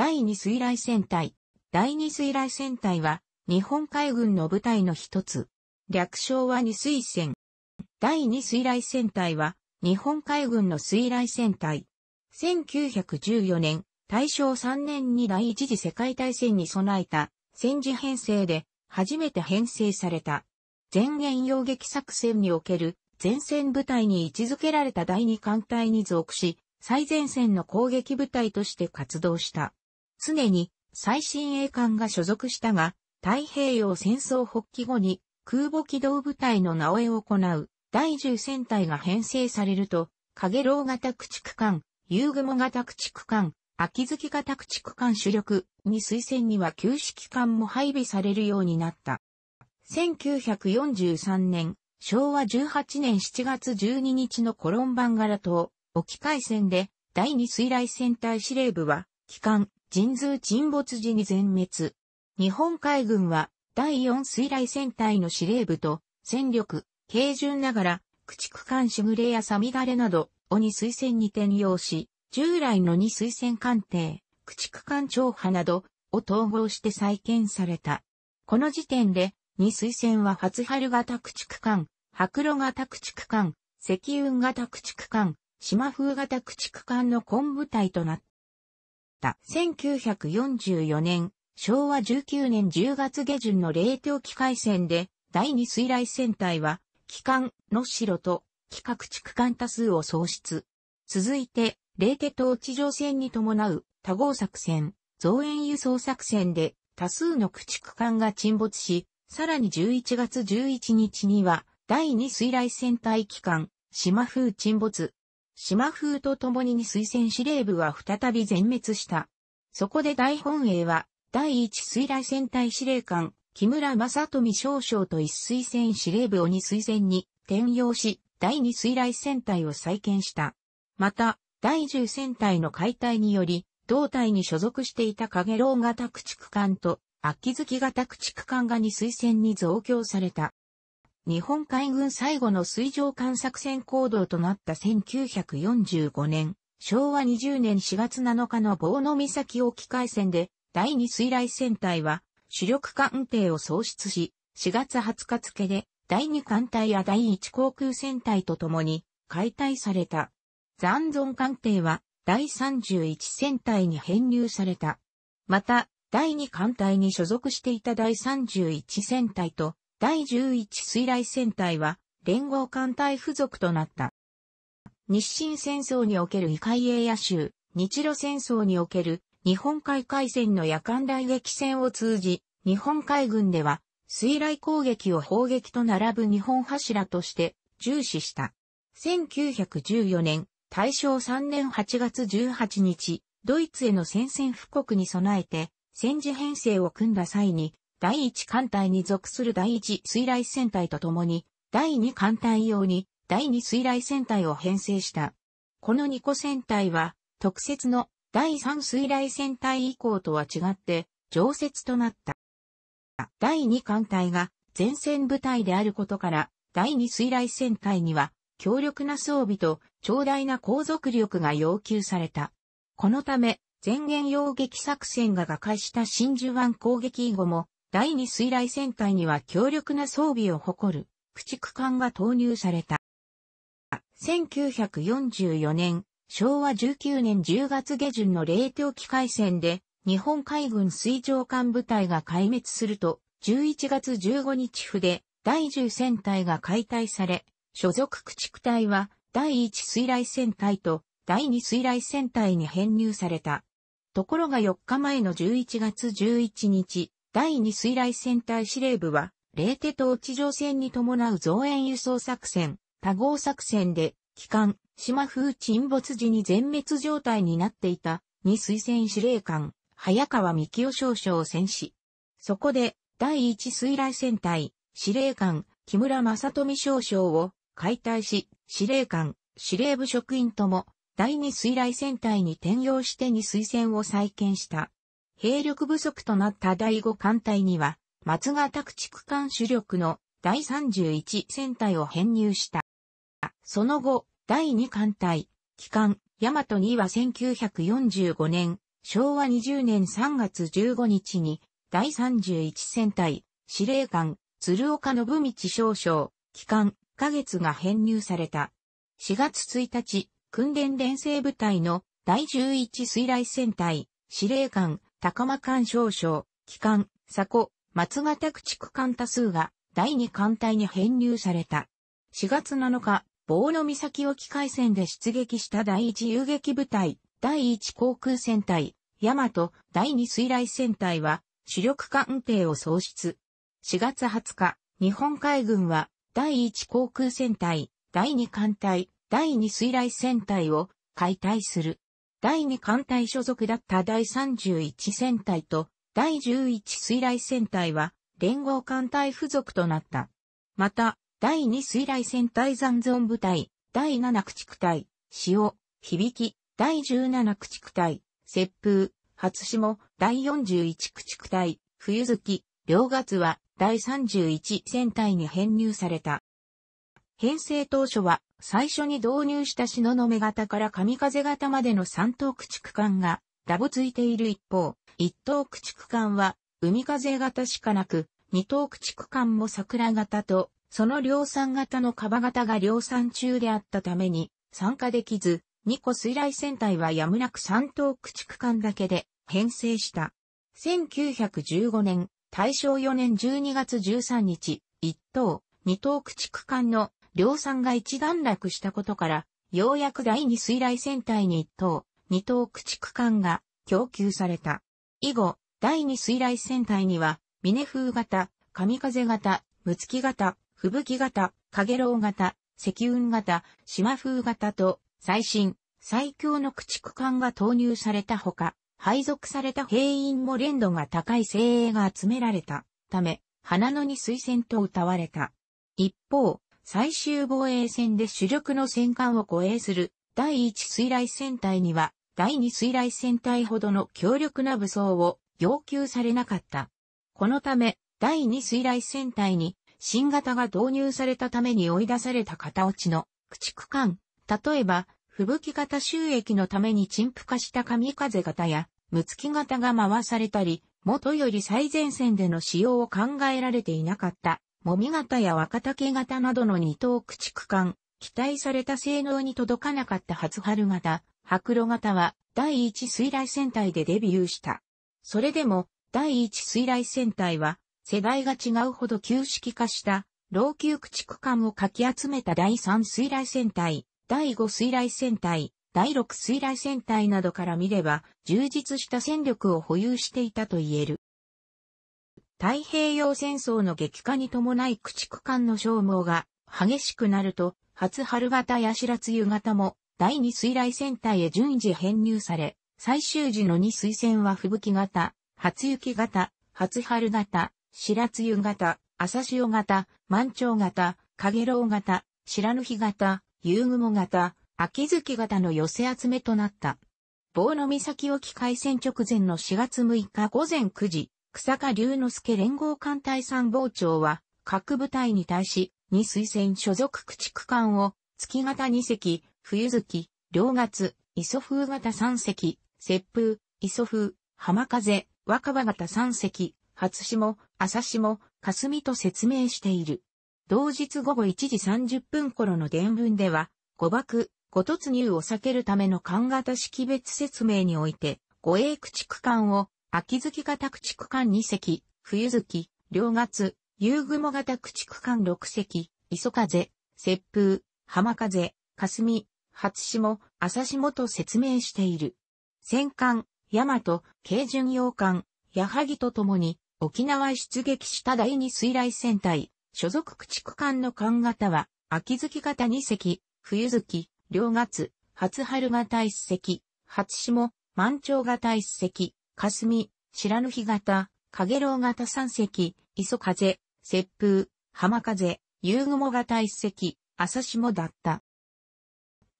第二水雷戦隊。第二水雷戦隊は、日本海軍の部隊の一つ。略称は二水戦。第二水雷戦隊は、日本海軍の水雷戦隊。1914年、大正3年に第一次世界大戦に備えた戦時編成で初めて編成された。前沿洋撃作戦における前線部隊に位置づけられた第二艦隊に属し、最前線の攻撃部隊として活動した。常に最新鋭艦が所属したが、太平洋戦争発起後に空母機動部隊の名前を行う第10戦隊が編成されると、影楼型駆逐艦、夕雲型駆逐艦、秋月型駆逐艦主力に推薦には旧式艦も配備されるようになった。1943年、昭和18年7月12日のコロンバンガラ島、沖海戦で第2水雷戦隊司令部は、機関、神通沈没時に全滅。日本海軍は第四水雷戦隊の司令部と戦力、軽順ながら、駆逐艦しぐれやサミダレなど、鬼水戦に転用し、従来の二水戦艦艇、駆逐艦長波などを統合して再建された。この時点で、二水戦は初春型駆逐艦、白露型駆逐艦、石雲型駆逐艦、島風型駆逐艦の昆部隊となった。。1944年、昭和19年10月下旬の冷凍機械戦で、第二水雷戦隊は、機関、の城と、機画地区間多数を喪失。続いて、冷凍島地上戦に伴う、多合作戦、増援輸送作戦で、多数の駆逐艦が沈没し、さらに11月11日には、第二水雷戦隊機関、島風沈没、島風と共に水戦司令部は再び全滅した。そこで大本営は、第一水雷戦隊司令官、木村正富少将と一水戦司令部を二水戦に転用し、第二水雷戦隊を再建した。また、第十戦隊の解体により、胴体に所属していた影楼型駆逐艦と、秋月型駆逐艦が二水戦に増強された。日本海軍最後の水上艦作戦行動となった1945年、昭和20年4月7日の棒の岬沖海戦で、第2水雷戦隊は、主力艦艇を喪失し、4月20日付で、第2艦隊や第1航空戦隊とともに、解体された。残存艦艇は、第31戦隊に編入された。また、第2艦隊に所属していた第31戦隊と、第11水雷戦隊は連合艦隊付属となった。日清戦争における異界英野州、日露戦争における日本海海戦の夜間雷撃戦を通じ、日本海軍では水雷攻撃を砲撃と並ぶ日本柱として重視した。1914年、大正3年8月18日、ドイツへの宣戦布告に備えて、戦時編成を組んだ際に、第一艦隊に属する第一水雷戦隊と共に、第二艦隊用に第二水雷戦隊を編成した。この2個戦隊は、特設の第三水雷戦隊以降とは違って、常設となった。第2艦隊が前線部隊であることから、第2水雷戦隊には、強力な装備と長大な航続力が要求された。このため、前言用撃作戦が瓦解した真珠湾攻撃以後も、第二水雷戦隊には強力な装備を誇る駆逐艦が投入された。1944年、昭和19年10月下旬の冷凍機海戦で、日本海軍水上艦部隊が壊滅すると、11月15日府で、第10戦隊が解体され、所属駆逐隊は、第1水雷戦隊と、第2水雷戦隊に編入された。ところが4日前の11月11日、第2水雷戦隊司令部は、冷ーテ島地上戦に伴う増援輸送作戦、多号作戦で、機関、島風沈没時に全滅状態になっていた、2水戦司令官、早川幹夫少将を戦死。そこで、第1水雷戦隊、司令官、木村正富少将を解体し、司令官、司令部職員とも、第2水雷戦隊に転用して2水戦を再建した。兵力不足となった第5艦隊には、松ヶ区地区間主力の第31戦隊を編入した。その後、第2艦隊、機関、大和2は1945年、昭和20年3月15日に、第31戦隊、司令官、鶴岡信道少将、機関、下月が編入された。4月1日、訓練連成部隊の第11水雷戦隊、司令官、高間間少将、機関、佐古、松形駆逐艦多数が第二艦隊に編入された。4月7日、棒の岬沖海戦で出撃した第一遊撃部隊、第一航空戦隊、大和、第二水雷戦隊は主力艦艇を喪失。4月20日、日本海軍は第一航空戦隊、第二艦隊、第二水雷戦隊を解体する。第2艦隊所属だった第31戦隊と第11水雷戦隊は連合艦隊付属となった。また、第2水雷戦隊残存部隊、第7駆逐隊、潮、響き、第17駆逐隊、雪風、初霜、第41駆逐隊、冬月、両月は第31戦隊に編入された。編成当初は最初に導入したの雲型から上風型までの3等駆逐艦がダボついている一方、1等駆逐艦は海風型しかなく、2等駆逐艦も桜型と、その量産型のカバ型が量産中であったために参加できず、2個水雷戦隊はやむなく3等駆逐艦だけで編成した。1915年、大正4年12月13日、1等、2等駆逐艦の量産が一段落したことから、ようやく第二水雷戦隊に一等、二等駆逐艦が供給された。以後、第二水雷戦隊には、峰風型、神風型、ムツキ型、吹雪型、影楼型、石雲型、島風型と、最新、最強の駆逐艦が投入されたほか、配属された兵員も連度が高い精鋭が集められたため、花野に推薦と謳われた。一方、最終防衛戦で主力の戦艦を護衛する第1水雷戦隊には第2水雷戦隊ほどの強力な武装を要求されなかった。このため第2水雷戦隊に新型が導入されたために追い出された型落ちの駆逐艦、例えば吹雪型収益のために陳腐化した神風型やム月型が回されたり、元より最前線での使用を考えられていなかったもみ型や若竹型などの二等駆逐艦、期待された性能に届かなかった初春型、白露型は第一水雷戦隊でデビューした。それでも第一水雷戦隊は世代が違うほど旧式化した老朽駆逐艦をかき集めた第三水雷戦隊、第五水雷戦隊、第六水雷戦隊などから見れば充実した戦力を保有していたと言える。太平洋戦争の激化に伴い駆逐艦の消耗が激しくなると、初春型や白露型も第二水雷戦隊へ順次編入され、最終時の二水戦は吹雪型、初雪型、初春型、白露型、朝潮型、満潮型、影楼型、白抜日型、夕雲型、秋月型の寄せ集めとなった。棒の岬沖海戦直前の4月6日午前9時、草加龍之介連合艦隊参謀長は、各部隊に対し、に推薦所属駆逐艦を、月型二隻、冬月、両月、磯風型三隻、雪風、磯風、浜風、若葉型三隻、初霜、朝霜、霞と説明している。同日午後1時30分頃の伝文では、誤爆、誤突入を避けるための艦型識別説明において、護衛駆逐艦を秋月型駆逐艦2隻、冬月、両月、夕雲型駆逐艦6隻、磯風、雪風、浜風、霞、初下、朝下と説明している。戦艦、大和、軽巡洋艦、矢作と共に、沖縄出撃した第二水雷戦隊、所属駆逐艦の艦型は、秋月型2隻、冬月、両月、初春型1隻、初下、満潮型1隻、霞、白ぬ日型、影楼型三隻、磯風、雪風、浜風、夕雲型一隻、朝霜だった。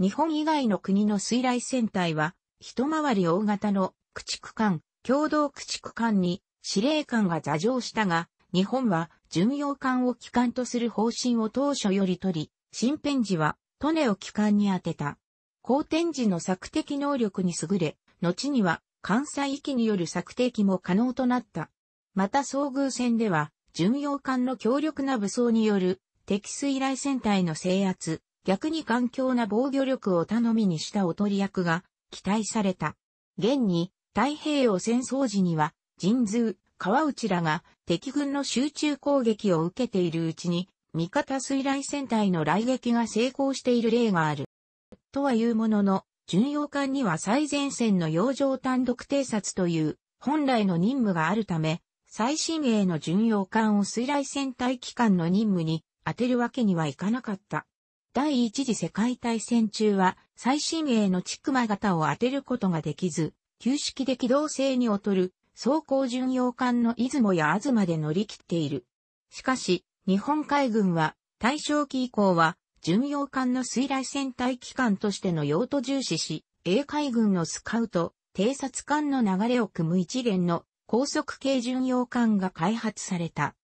日本以外の国の水雷戦隊は、一回り大型の駆逐艦、共同駆逐艦に司令官が座上したが、日本は巡洋艦を機関とする方針を当初より取り、新編時はトネを機関に当てた。後天時の策的能力に優れ、後には関西域による策定機も可能となった。また遭遇戦では、巡洋艦の強力な武装による敵水雷戦隊の制圧、逆に頑強な防御力を頼みにしたおとり役が期待された。現に、太平洋戦争時には、神通、川内らが敵軍の集中攻撃を受けているうちに、味方水雷戦隊の来撃が成功している例がある。とは言うものの、巡洋艦には最前線の洋上単独偵察という本来の任務があるため、最新鋭の巡洋艦を水雷戦隊機関の任務に当てるわけにはいかなかった。第一次世界大戦中は最新鋭のチクマ型を当てることができず、旧式で機動性に劣る装甲巡洋艦の出雲や東で乗り切っている。しかし、日本海軍は大正期以降は巡洋艦の水雷戦隊機関としての用途重視し、英海軍のスカウト、偵察艦の流れを組む一連の高速系巡洋艦が開発された。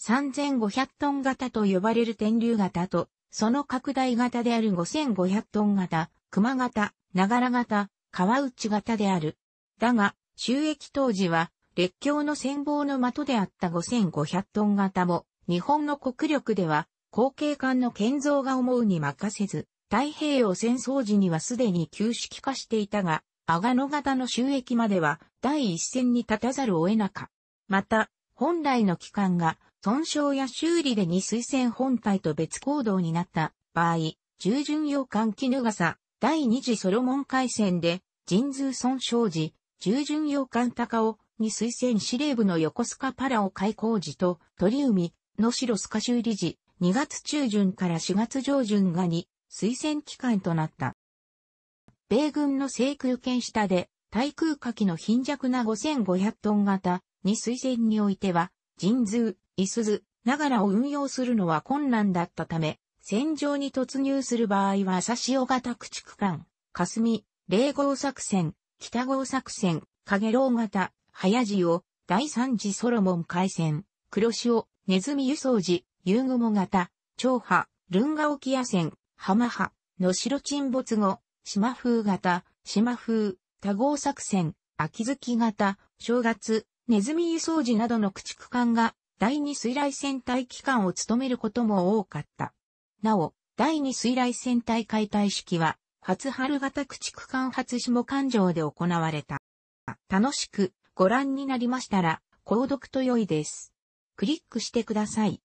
3500トン型と呼ばれる天竜型と、その拡大型である5500トン型、熊型、長良型、川内型である。だが、収益当時は、列強の戦防の的であった5500トン型も、日本の国力では後継艦の建造が思うに任せず、太平洋戦争時にはすでに旧式化していたが、阿賀野型の収益までは第一線に立たざるを得なか。また、本来の機関が損傷や修理で二水線本体と別行動になった場合、従順洋艦絹笠、第二次ソロモン海戦で、人通損傷時、従順洋艦高尾、二水線司令部の横須賀パラオ開港時と、鳥海、野城須賀修理時、2月中旬から4月上旬が2、推薦期間となった。米軍の制空権下で、対空火器の貧弱な5500トン型に推薦においては、人数、いす図、ながらを運用するのは困難だったため、戦場に突入する場合は朝潮型駆逐艦、霞、霊号作戦、北号作戦、影楼型、早地を、第三次ソロモン海戦、黒潮、ネズミ輸送時、ユーモ型、長波、ルンガ沖野戦、浜波、の白沈没後、島風型、島風、多号作戦、秋月型、正月、ネズミ輸送時などの駆逐艦が第二水雷戦隊機関を務めることも多かった。なお、第二水雷戦隊解体式は、初春型駆逐艦初下艦上で行われた。楽しくご覧になりましたら、購読と良いです。クリックしてください。